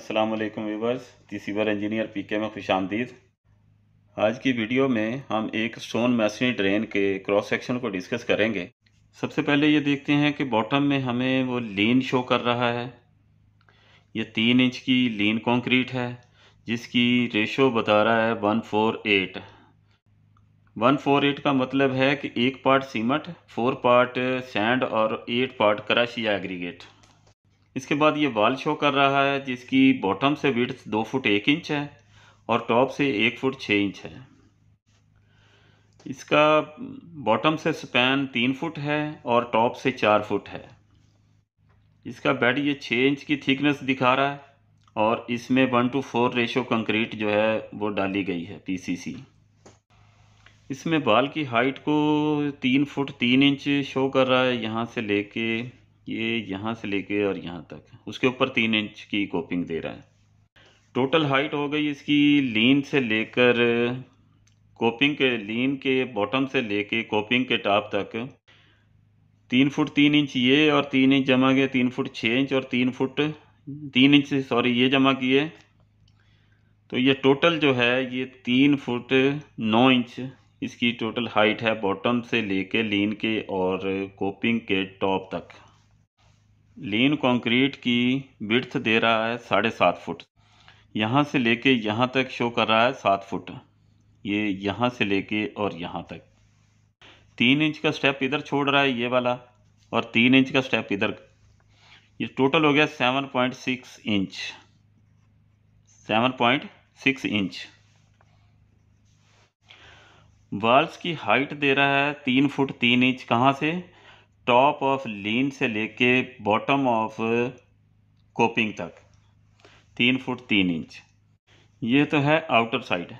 अस्सलाम वालेकुम viewers receiver engineer पीके में खुश आमदीद आज की वीडियो में हम एक स्टोन मैसनी ड्रेन के क्रॉस सेक्शन को डिस्कस करेंगे सबसे पहले ये देखते हैं कि बॉटम में हमें वो लीन शो कर रहा है ये तीन इंच की लीन कंक्रीट है जिसकी रेशो बता रहा है one four eight one four eight का मतलब है कि एक part cement four part sand और एट पार्ट या एग्रीगेट इसके बाद ये वाल शो कर रहा है जिसकी बॉटम से विड्थ दो फुट एक इंच है और टॉप से एक फुट छः इंच है इसका बॉटम से स्पैन तीन फुट है और टॉप से चार फुट है इसका बेड ये छः इंच की थिकनेस दिखा रहा है और इसमें one two four ratio concrete जो है वो डाली गई है पीसीसी इसमें बाल की हाइट को तीन फुट तीन इंच शो कर रहा है यहाँ से लेके ये यहाँ से लेके और यहाँ तक उसके ऊपर तीन इंच की कोपिंग दे रहा है टोटल हाइट हो गई इसकी लीन से लेकर कोपिंग के लीन के बॉटम से लेके कोपिंग के टॉप तक तीन फुट तीन इंच ये और तीन इंच जमा किए तीन फुट छः इंच और तीन फुट तीन इंच सॉरी ये जमा किए तो ये टोटल जो है ये तीन फुट नौ इंच इसकी टोटल हाइट है बॉटम से लेके लीन के और कोपिंग के टॉप तक लीन कंक्रीट की बिर्थ दे रहा है साढ़े सात फुट यहाँ से लेके यहाँ तक शो कर रहा है सात फुट ये यहाँ से लेके और यहाँ तक तीन इंच का स्टेप इधर छोड़ रहा है ये वाला और तीन इंच का स्टेप इधर ये टोटल हो गया seven point six inch seven point six inch walls की हाइट दे रहा है तीन फुट तीन इंच कहाँ से टॉप ऑफ लीन से लेके बॉटम ऑफ कोपिंग तक तीन फुट तीन इंच ये तो है आउटर साइड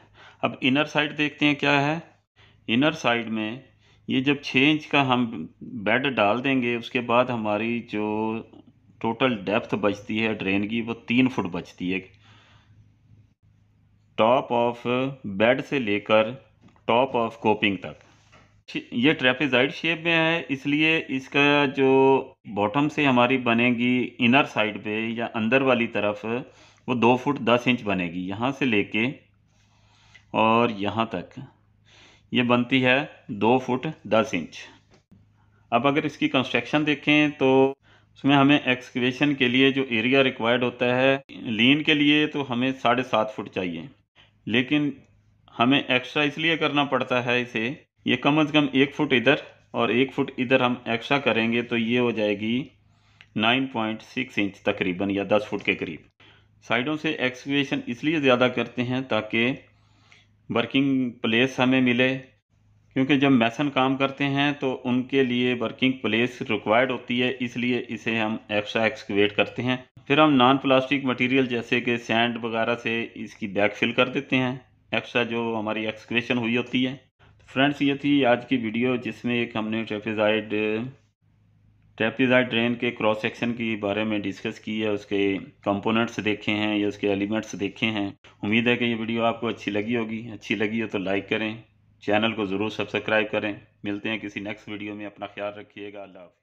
अब इनर साइड देखते हैं क्या है इनर साइड में ये जब छः इंच का हम बेड डाल देंगे उसके बाद हमारी जो टोटल डेप्थ बचती है ड्रेन की वो तीन फुट बचती है टॉप ऑफ बेड से लेकर टॉप ऑफ कोपिंग तक ये ट्रेपेजाइड शेप में है इसलिए इसका जो बॉटम से हमारी बनेगी इनर साइड पे या अंदर वाली तरफ वो दो फुट दस इंच बनेगी यहाँ से लेके और यहाँ तक ये बनती है दो फुट दस इंच अब अगर इसकी कंस्ट्रक्शन देखें तो उसमें हमें एक्सकवेशन के लिए जो एरिया रिक्वायर्ड होता है लीन के लिए तो हमें साढ़े सात फुट चाहिए लेकिन हमें एक्स्ट्रा इसलिए करना पड़ता है इसे ये कम अज़ कम एक फ़ुट इधर और एक फ़ुट इधर हम एक्स्ट्रा करेंगे तो ये हो जाएगी 9.6 इंच तकरीबन या 10 फुट के करीब साइडों से एक्सकेवेशन इसलिए ज़्यादा करते हैं ताकि वर्किंग प्लेस हमें मिले क्योंकि जब मैसन काम करते हैं तो उनके लिए वर्किंग प्लेस रिक्वायर्ड होती है इसलिए इसे हम एक्स्ट्रा एक्सकवेट करते हैं फिर हम नॉन प्लास्टिक मटेरियल जैसे कि सैंड वगैरह से इसकी बैक फिल कर देते हैं एक्स्ट्रा जो हमारी एक्सकवेशन हुई होती है फ्रेंड्स ये थी आज की वीडियो जिसमें एक हमने ट्रेफिजाइड ट्रेफिजाइड ट्रेन के क्रॉस सेक्शन के बारे में डिस्कस की है उसके कंपोनेंट्स देखे हैं या उसके एलिमेंट्स देखे हैं उम्मीद है कि ये वीडियो आपको अच्छी लगी होगी अच्छी लगी हो तो लाइक करें चैनल को ज़रूर सब्सक्राइब करें मिलते हैं किसी नेक्स्ट वीडियो में अपना ख्याल रखिएगा अल्लाह